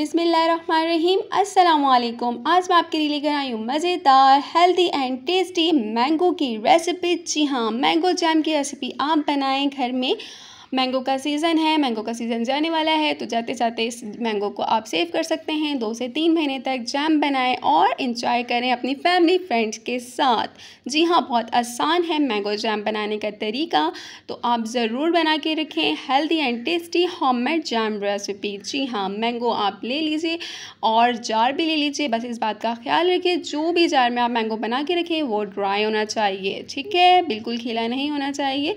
बिसमीम असलकुम आज मैं आपके लिए लेकर आई हूँ मज़ेदार हेल्दी एंड टेस्टी मैंगो की रेसिपी जी हाँ मैंगो जैम की रेसिपी आप बनाएं घर में मैंगो का सीज़न है मैंगो का सीज़न जाने वाला है तो जाते जाते इस मैंगो को आप सेव कर सकते हैं दो से तीन महीने तक जैम बनाएं और इंजॉय करें अपनी फैमिली फ्रेंड्स के साथ जी हाँ बहुत आसान है मैंगो जैम बनाने का तरीका तो आप ज़रूर बना के रखें healthy and tasty made jam recipe जी हाँ मैंगो आप ले लीजिए और जार भी ले लीजिए बस इस बात का ख्याल रखिए जो भी जार में आप मैंगो बना के रखें वो ड्राई होना चाहिए ठीक है बिल्कुल खिला नहीं होना चाहिए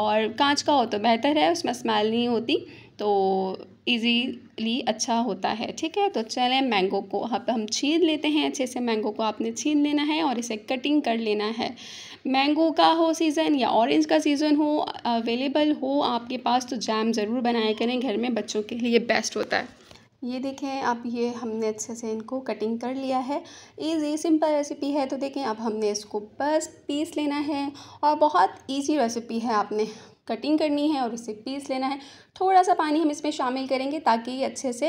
और कांच का हो तो बेहतर क्लियर है उसमें स्मेल नहीं होती तो ईजीली अच्छा होता है ठीक है तो चलें मैंगो को अब हम छीन लेते हैं अच्छे से मैंगो को आपने छीन लेना है और इसे कटिंग कर लेना है मैंगो का हो सीज़न या ऑरेंज का सीज़न हो अवेलेबल हो आपके पास तो जैम ज़रूर बनाया करें घर में बच्चों के लिए बेस्ट होता है ये देखें आप ये हमने अच्छे से इनको कटिंग कर लिया है इजी सिंपल रेसिपी है तो देखें अब हमने इसको बस पीस लेना है और बहुत इजी रेसिपी है आपने कटिंग करनी है और उसे पीस लेना है थोड़ा सा पानी हम इसमें शामिल करेंगे ताकि ये अच्छे से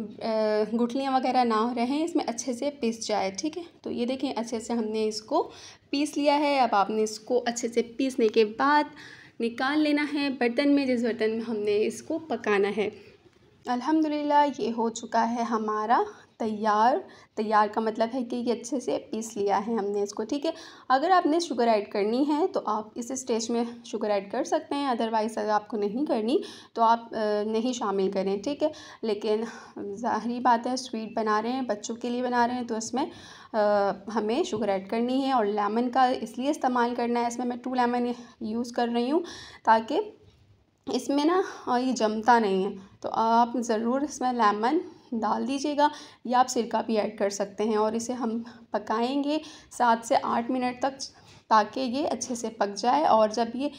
गुठलियाँ वगैरह ना रहें इसमें अच्छे से पीस जाए ठीक है तो ये देखें अच्छे से हमने इसको पीस लिया है अब आपने इसको अच्छे से पीसने के बाद निकाल लेना है बर्तन में जिस बर्तन में हमने इसको पकाना है अल्हम्दुलिल्लाह ये हो चुका है हमारा तैयार तैयार का मतलब है कि ये अच्छे से पीस लिया है हमने इसको ठीक है अगर आपने शुगर ऐड करनी है तो आप इस स्टेज में शुगर ऐड कर सकते हैं अदरवाइज़ अगर आपको नहीं करनी तो आप नहीं शामिल करें ठीक है लेकिन ज़ाहरी बात है स्वीट बना रहे हैं बच्चों के लिए बना रहे हैं तो इसमें हमें शुगर ऐड करनी है और लेमन का इसलिए इस्तेमाल करना है इसमें मैं टू लेमन यूज़ कर रही हूँ ताकि इसमें ना ये जमता नहीं है तो आप ज़रूर इसमें लेमन डाल दीजिएगा या आप सिरका भी ऐड कर सकते हैं और इसे हम पकाएंगे सात से आठ मिनट तक ताकि ये अच्छे से पक जाए और जब ये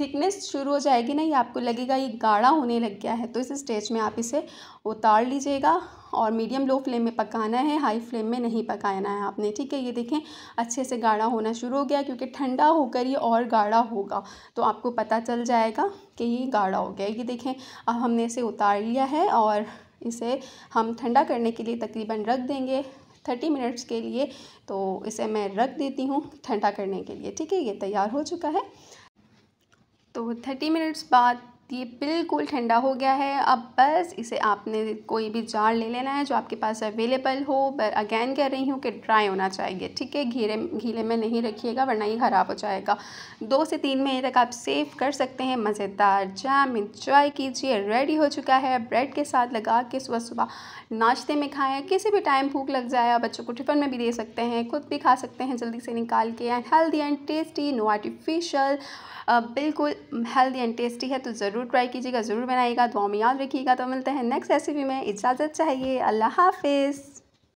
थिकनेस शुरू हो जाएगी ना ये आपको लगेगा ये गाढ़ा होने लग गया है तो इस स्टेज में आप इसे उतार लीजिएगा और मीडियम लो फ्लेम में पकाना है हाई फ्लेम में नहीं पकाना है आपने ठीक है ये देखें अच्छे से गाढ़ा होना शुरू हो गया क्योंकि ठंडा होकर ये और गाढ़ा होगा तो आपको पता चल जाएगा कि ये गाढ़ा हो गया ये देखें अब हमने इसे उतार लिया है और इसे हम ठंडा करने के लिए तकरीबन रख देंगे थर्टी मिनट्स के लिए तो इसे मैं रख देती हूँ ठंडा करने के लिए ठीक है ये तैयार हो चुका है तो थर्टी मिनट्स बाद ये बिल्कुल ठंडा हो गया है अब बस इसे आपने कोई भी जार ले लेना है जो आपके पास अवेलेबल हो पर अगेन कह रही हूँ कि ड्राई होना चाहिए ठीक है घीरे घीले में नहीं रखिएगा वरना ये ख़राब हो जाएगा दो से तीन महीने तक आप सेव कर सकते हैं मज़ेदार जैम इंजॉय कीजिए रेडी हो चुका है ब्रेड के साथ लगा के सुबह सुबह नाश्ते में खाएँ किसी भी टाइम भूख लग जाए आप बच्चों को टिफ़िन में भी दे सकते हैं खुद भी खा सकते हैं जल्दी से निकाल के and healthy and tasty no artificial बिल्कुल हेल्दी एंड टेस्टी है तो ज़रूर ज़रूर ट्राई कीजिएगा ज़रूर बनाइएगा दुआ में याद रखिएगा तो मिलते हैं नेक्स्ट रेसिपी में इजाज़त चाहिए अल्लाह हाफिज़